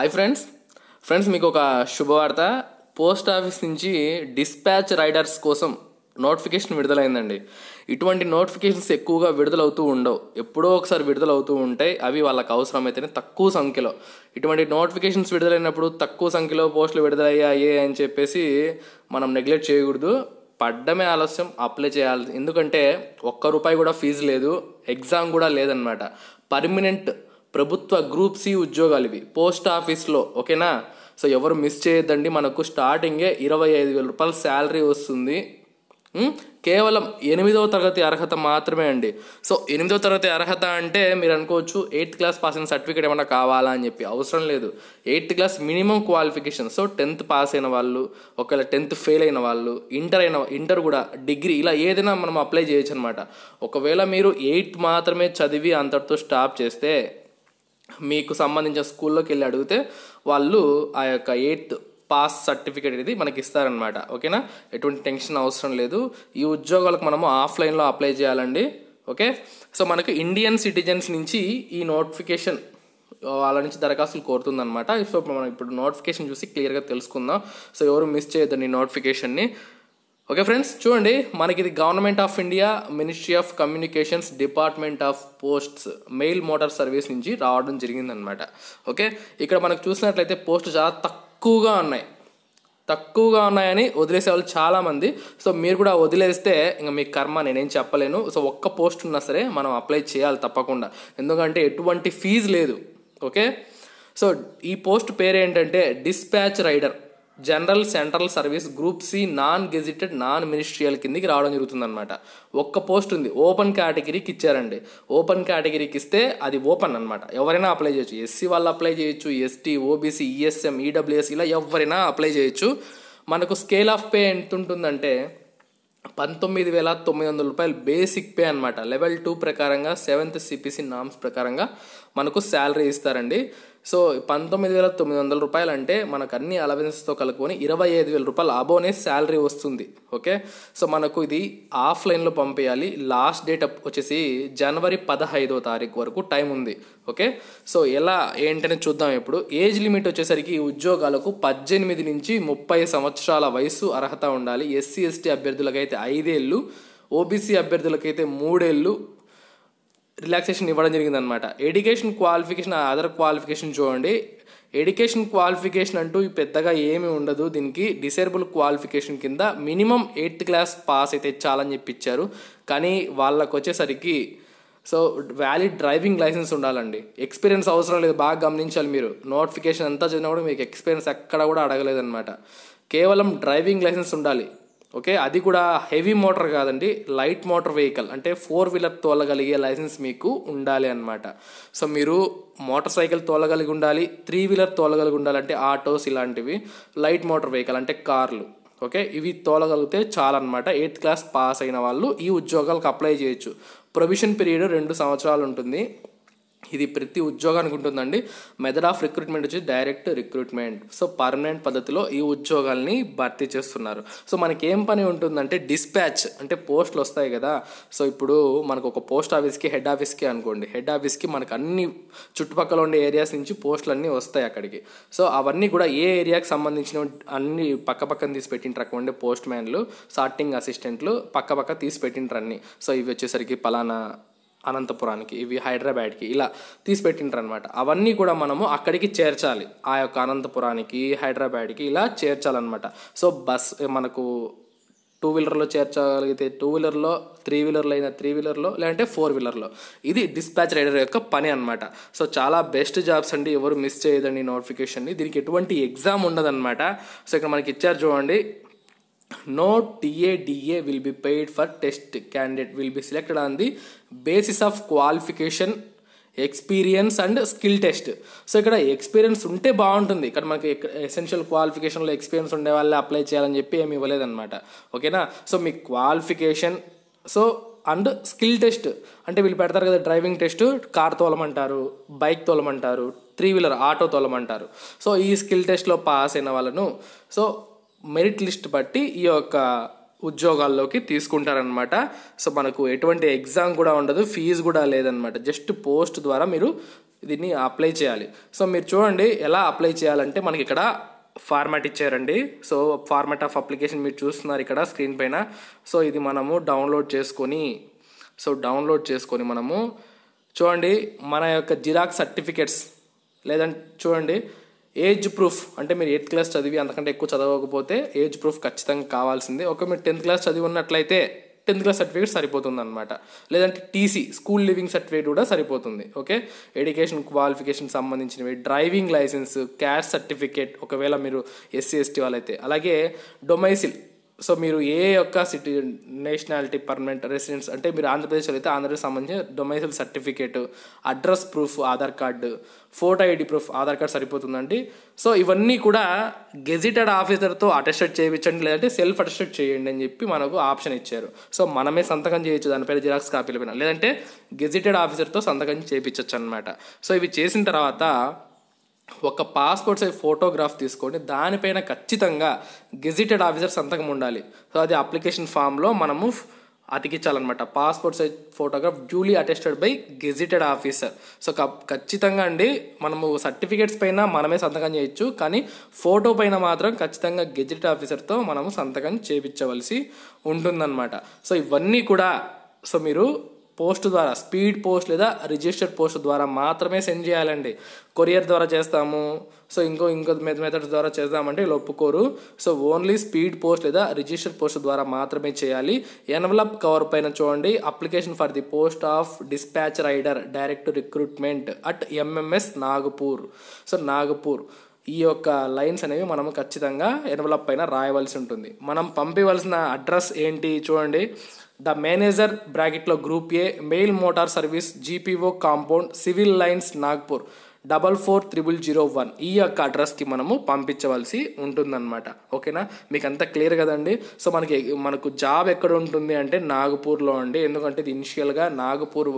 hi friends friends మీకు ఒక శుభవార్త పోస్ట్ ఆఫీస్ నుంచి డిస్పాచ్ రైడర్స్ కోసం నోటిఫికేషన్ విడుదలైందండి ఇటువంటి నోటిఫికేషన్స్ ఎక్కువగా విడుదలవుతూ ఉండవు ఎప్పుడో ఒకసారి విడుదలవుతూ ఉంటాయి అవి వాళ్ళకి అవసరమైతేనే తక్కువ సంఖ్యలో ఇటువంటి నోటిఫికేషన్స్ విడుదలైనప్పుడు తక్కువ సంఖ్యలో పోస్టులు విడుదలయ్యాయి అని చెప్పేసి మనం నెగ్లెక్ట్ చేయకూడదు పడ్డమే ఆలస్యం అప్లై చేయాలి ఎందుకంటే ఒక్క రూపాయి కూడా ఫీజు లేదు ఎగ్జామ్ కూడా లేదనమాట పర్మినెంట్ ప్రభుత్వ గ్రూప్ సి ఉద్యోగాలు ఇవి పోస్ట్ ఆఫీస్లో ఓకేనా సో ఎవరు మిస్ చేయొద్దండి మనకు స్టార్టింగే ఇరవై ఐదు వేల రూపాయల శాలరీ వస్తుంది కేవలం ఎనిమిదవ తరగతి అర్హత మాత్రమే అండి సో ఎనిమిదవ తరగతి అర్హత అంటే మీరు అనుకోవచ్చు ఎయిత్ క్లాస్ పాస్ అయిన సర్టిఫికేట్ ఏమైనా కావాలా అని చెప్పి అవసరం లేదు eighth class minimum qualification so tenth pass అయిన వాళ్ళు ఒకవేళ టెన్త్ ఫెయిల్ అయిన వాళ్ళు ఇంటర్ అయిన ఇంటర్ కూడా డిగ్రీ ఇలా ఏదైనా మనం అప్లై చేయొచ్చు అనమాట ఒకవేళ మీరు ఎయిత్ మాత్రమే చదివి అంతటితో స్టాప్ చేస్తే మీకు సంబంధించిన స్కూల్లోకి వెళ్ళి అడిగితే వాళ్ళు ఆ యొక్క ఎయిత్ పాస్ సర్టిఫికేట్ అనేది మనకి ఇస్తారనమాట ఓకేనా ఎటువంటి టెన్షన్ అవసరం లేదు ఈ ఉద్యోగాలకు మనము ఆఫ్లైన్లో అప్లై చేయాలండి ఓకే సో మనకు ఇండియన్ సిటిజన్స్ నుంచి ఈ నోటిఫికేషన్ వాళ్ళ నుంచి దరఖాస్తులు కోరుతుందనమాట సో మనం ఇప్పుడు నోటిఫికేషన్ చూసి క్లియర్గా తెలుసుకుందాం సో ఎవరు మిస్ చేయొద్దండి నోటిఫికేషన్ని ఓకే ఫ్రెండ్స్ చూడండి మనకి ఇది government of India ministry of communications department of posts mail motor service నుంచి రావడం జరిగిందనమాట ఓకే ఇక్కడ మనకు చూసినట్లయితే పోస్ట్ చాలా తక్కువగా ఉన్నాయి తక్కువగా ఉన్నాయని వదిలేసే వాళ్ళు చాలామంది సో మీరు కూడా వదిలేస్తే ఇంకా మీ కర్మ నేనేం చెప్పలేను సో ఒక్క పోస్ట్ ఉన్నా సరే మనం అప్లై చేయాలి తప్పకుండా ఎందుకంటే ఎటువంటి ఫీజు లేదు ఓకే సో ఈ పోస్ట్ పేరు ఏంటంటే dispatch rider general central service group C non gazetted non ministerial కిందికి రావడం అనమాట ఒక్క పోస్ట్ ఉంది ఓపెన్ కేటగిరీకి ఇచ్చారండి ఓపెన్ కేటగిరీకి ఇస్తే అది ఓపెన్ అనమాట ఎవరైనా అప్లై చేయొచ్చు ఎస్సీ వాళ్ళు అప్లై చేయొచ్చు ఎస్టీ ఓబీసీ ఈఎస్ఎం ఈడబ్ల్యూఎస్ ఇలా ఎవరైనా అప్లై చేయొచ్చు మనకు స్కేల్ ఆఫ్ పే ఎంత ఉంటుందంటే పంతొమ్మిది వేల తొమ్మిది వందల రూపాయలు బేసిక్ పే అనమాట లెవెల్ టూ ప్రకారంగా సెవెంత్ సిపిసి నామ్స్ ప్రకారంగా మనకు శాలరీ ఇస్తారండి సో పంతొమ్మిది వేల తొమ్మిది వందల రూపాయలు అంటే మనకు అన్ని అలవెన్స్తో కలుపుకొని ఇరవై ఐదు వేల రూపాయలు అబోనే శాలరీ వస్తుంది ఓకే సో మనకు ఇది ఆఫ్లైన్లో పంపేయాలి లాస్ట్ డేట్ వచ్చేసి జనవరి పదహైదో తారీఖు వరకు టైం ఉంది ఓకే సో ఎలా ఏంటనే చూద్దాం ఇప్పుడు ఏజ్ లిమిట్ వచ్చేసరికి ఈ ఉద్యోగాలకు పద్దెనిమిది నుంచి ముప్పై సంవత్సరాల వయసు అర్హత ఉండాలి ఎస్సీ ఎస్టీ అభ్యర్థులకైతే ఐదేళ్ళు ఓబీసీ అభ్యర్థులకైతే మూడేళ్ళు రిలాక్సేషన్ ఇవ్వడం జరిగింది అనమాట ఎడ్యుకేషన్ క్వాలిఫికేషన్ అదర్ క్వాలిఫికేషన్ చూడండి ఎడ్యుకేషన్ క్వాలిఫికేషన్ అంటూ పెద్దగా ఏమీ ఉండదు దీనికి డిసేబుల్ క్వాలిఫికేషన్ కింద మినిమం ఎయిత్ క్లాస్ పాస్ అయితే చాలని చెప్పిచ్చారు కానీ వాళ్ళకు వచ్చేసరికి సో వ్యాలిడ్ డ్రైవింగ్ లైసెన్స్ ఉండాలండి ఎక్స్పీరియన్స్ అవసరం లేదు బాగా గమనించాలి మీరు నోటిఫికేషన్ అంతా చదివినా కూడా మీకు ఎక్స్పీరియన్స్ ఎక్కడ కూడా అడగలేదన్నమాట కేవలం డ్రైవింగ్ లైసెన్స్ ఉండాలి ఓకే అది కూడా హెవీ మోటార్ కాదండి లైట్ మోటార్ వెహికల్ అంటే ఫోర్ వీలర్ తోలగలిగే లైసెన్స్ మీకు ఉండాలి అనమాట సో మీరు మోటార్ సైకిల్ తోలగలిగి ఉండాలి త్రీ వీలర్ తోలగలిగి ఉండాలి అంటే ఆటోస్ ఇలాంటివి లైట్ మోటార్ వెహికల్ అంటే కార్లు ఓకే ఇవి తోలగలిగితే చాలన్నమాట ఎయిత్ క్లాస్ పాస్ అయిన వాళ్ళు ఈ ఉద్యోగాలకు అప్లై చేయొచ్చు ప్రొవిషన్ పీరియడ్ రెండు సంవత్సరాలు ఉంటుంది ఇది ప్రతి ఉద్యోగానికి ఉంటుందండి మెథడ్ ఆఫ్ రిక్రూట్మెంట్ వచ్చి డైరెక్ట్ రిక్రూట్మెంట్ సో పర్మనెంట్ పద్ధతిలో ఈ ఉద్యోగాల్ని భర్తీ చేస్తున్నారు సో మనకి ఏం పని ఉంటుందంటే డిస్పాచ్ అంటే పోస్టులు వస్తాయి కదా సో ఇప్పుడు మనకు ఒక పోస్ట్ ఆఫీస్కి హెడ్ ఆఫీస్కి అనుకోండి హెడ్ ఆఫీస్కి మనకు అన్ని చుట్టుపక్కల ఉండే ఏరియాస్ నుంచి పోస్టులు అన్నీ వస్తాయి అక్కడికి సో అవన్నీ కూడా ఏ ఏరియాకి సంబంధించిన అన్ని పక్క పక్కన తీసి పెట్టింటారు అక్కడ పోస్ట్ మ్యాన్లు సార్టింగ్ అసిస్టెంట్లు పక్క పక్క తీసి పెట్టింటారు అన్నీ సో ఇవి వచ్చేసరికి పలానా అనంతపురానికి ఇవి హైదరాబాద్కి ఇలా తీసి అవన్నీ కూడా మనము అక్కడికి చేర్చాలి ఆ యొక్క అనంతపురానికి హైదరాబాద్కి ఇలా చేర్చాలన్నమాట సో బస్ మనకు టూ వీలర్లో చేర్చగలిగితే టూ వీలర్లో త్రీ వీలర్లో అయినా త్రీ వీలర్లో లేదంటే ఫోర్ వీలర్లో ఇది డిస్పాచ్ రైడర్ యొక్క పని అనమాట సో చాలా బెస్ట్ జాబ్స్ అండి ఎవరు మిస్ చేయదండి నోటిఫికేషన్ని దీనికి ఎటువంటి ఎగ్జామ్ ఉండదన్నమాట సో ఇక్కడ మనకి ఇచ్చారు చూడండి no TADA will be paid for test candidate will be selected on the basis of qualification experience and skill test so ఇక్కడ ఎక్స్పీరియన్స్ ఉంటే బాగుంటుంది ఇక్కడ మనకి ఎసెన్షియల్ క్వాలిఫికేషన్లో ఎక్స్పీరియన్స్ ఉండే వాళ్ళే అప్లై చేయాలని చెప్పి ఏమి ఇవ్వలేదన్నమాట ఓకేనా సో మీ qualification so and skill test అంటే వీళ్ళు పెడతారు కదా డ్రైవింగ్ టెస్ట్ కార్ తోలమంటారు బైక్ తోలమంటారు త్రీ వీలర్ ఆటో తోలమంటారు సో ఈ స్కిల్ టెస్ట్లో పాస్ అయిన వాళ్ళను సో మెరిట్ లిస్ట్ బట్టి ఈ యొక్క ఉద్యోగాల్లోకి తీసుకుంటారనమాట సో మనకు ఎటువంటి ఎగ్జామ్ కూడా ఉండదు ఫీజు కూడా లేదనమాట జస్ట్ పోస్ట్ ద్వారా మీరు దీన్ని అప్లై చేయాలి సో మీరు చూడండి ఎలా అప్లై చేయాలంటే మనకి ఇక్కడ ఫార్మాట్ ఇచ్చారండి సో ఫార్మాట్ ఆఫ్ అప్లికేషన్ మీరు చూస్తున్నారు ఇక్కడ స్క్రీన్ పైన సో ఇది మనము డౌన్లోడ్ చేసుకొని సో డౌన్లోడ్ చేసుకొని మనము చూడండి మన యొక్క జిరాక్స్ సర్టిఫికెట్స్ లేదంటే చూడండి ఏజ్ ప్రూఫ్ అంటే మీరు ఎయిత్ క్లాస్ చదివి అంతకంటే ఎక్కువ చదవకపోతే ఏజ్ ప్రూఫ్ ఖచ్చితంగా కావాల్సిందే ఒక మీరు టెన్త్ క్లాస్ చదివి ఉన్నట్లయితే టెన్త్ క్లాస్ సర్టిఫికేట్ సరిపోతుంది అనమాట లేదంటే టీసీ స్కూల్ లివింగ్ సర్టిఫికేట్ కూడా సరిపోతుంది ఓకే ఎడ్యుకేషన్ క్వాలిఫికేషన్ సంబంధించినవి డ్రైవింగ్ లైసెన్స్ క్యాష్ సర్టిఫికేట్ ఒకవేళ మీరు ఎస్సీ ఎస్టీ వాళ్ళైతే అలాగే డొమైసిల్ సో మీరు ఏ యొక్క సిటీ నేషనాలిటీ పర్మనెంట్ రెసిడెన్స్ అంటే మీరు ఆంధ్రప్రదేశ్లో అయితే ఆంధ్రప్రదేశ్ సంబంధించిన domicile certificate address proof Aadhaar card photo ID proof Aadhaar card సరిపోతుందండి సో ఇవన్నీ కూడా గెజిటెడ్ ఆఫీసర్తో అటెస్టెడ్ చేయించండి లేదంటే సెల్ఫ్ అటెస్టెడ్ చేయండి అని చెప్పి మనకు ఆప్షన్ ఇచ్చారు సో మనమే సంతకం చేయొచ్చు దానిపైన జిరాక్స్ కాపీల పైన లేదంటే గెజిటెడ్ ఆఫీసర్తో సంతకం చేయించవచ్చు అనమాట సో ఇవి చేసిన తర్వాత ఒక పాస్పోర్ట్ సైజ్ ఫోటోగ్రాఫ్ తీసుకొని దానిపైన ఖచ్చితంగా గెజిటెడ్ ఆఫీసర్ సంతకం ఉండాలి సో అది అప్లికేషన్ ఫామ్లో మనము అతికించాలన్నమాట passport size photograph duly attested by gazetted officer so ఖచ్చితంగా అండి మనము సర్టిఫికేట్స్ పైన మనమే సంతకం చేయొచ్చు కానీ ఫోటో పైన మాత్రం ఖచ్చితంగా గెజిటెడ్ ఆఫీసర్తో మనము సంతకం చేపించవలసి ఉంటుందన్నమాట సో ఇవన్నీ కూడా సో మీరు పోస్ట్ ద్వారా స్పీడ్ పోస్ట్ లేదా రిజిస్టర్డ్ పోస్ట్ ద్వారా మాత్రమే సెండ్ చేయాలండి కొరియర్ ద్వారా చేస్తాము సో ఇంకో ఇంకో మెథడ్స్ ద్వారా చేద్దామంటే వీళ్ళు ఒప్పుకోరు సో ఓన్లీ స్పీడ్ పోస్ట్ లేదా రిజిస్టర్ పోస్ట్ ద్వారా మాత్రమే చేయాలి ఎన్వలప్ కవర్ పైన చూడండి application for the post of dispatch rider direct recruitment at MMS Nagpur so Nagpur ఈ యొక్క లైన్స్ అనేవి మనం ఖచ్చితంగా ఎన్వలప్ పైన రాయవలసి ఉంటుంది మనం పంపవలసిన అడ్రస్ ఏంటి చూడండి ద మేనేజర్ బ్రాకెట్లో group A mail motor service GPO compound civil lines Nagpur double four triple zero one ఈ యొక్క అడ్రస్కి మనము పంపించవలసి ఉంటుందన్నమాట ఓకేనా మీకు అంతా క్లియర్ కదండి సో మనకి మనకు జాబ్ ఎక్కడ ఉంటుంది అంటే నాగపూర్లో అండి ఎందుకంటే ఇది ఇనిషియల్గా నాగపూర్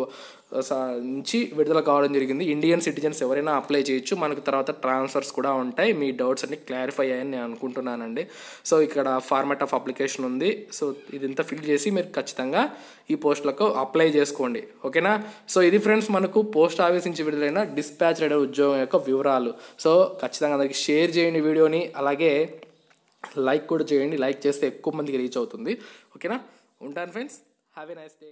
నుంచి విడుదల కావడం జరిగింది ఇండియన్ సిటిజన్స్ ఎవరైనా అప్లై చేయొచ్చు మనకు తర్వాత ట్రాన్స్ఫర్స్ కూడా ఉంటాయి మీ డౌట్స్ అన్ని క్లారిఫై అయ్యాయని నేను అనుకుంటున్నానండి సో ఇక్కడ ఫార్మాట్ ఆఫ్ అప్లికేషన్ ఉంది సో ఇదంతా ఫిల్ చేసి మీరు ఖచ్చితంగా ఈ పోస్టులకు అప్లై చేసుకోండి ఓకేనా సో ఇది ఫ్రెండ్స్ మనకు పోస్ట్ ఆఫీస్ నుంచి విడుదలైన డిస్పాచ్ రైడర్ ఉద్యోగం యొక్క వివరాలు సో ఖచ్చితంగా అందరికి షేర్ చేయండి వీడియోని అలాగే లైక్ కూడా చేయండి లైక్ చేస్తే ఎక్కువ మందికి రీచ్ అవుతుంది ఓకేనా ఉంటాను friends have a nice day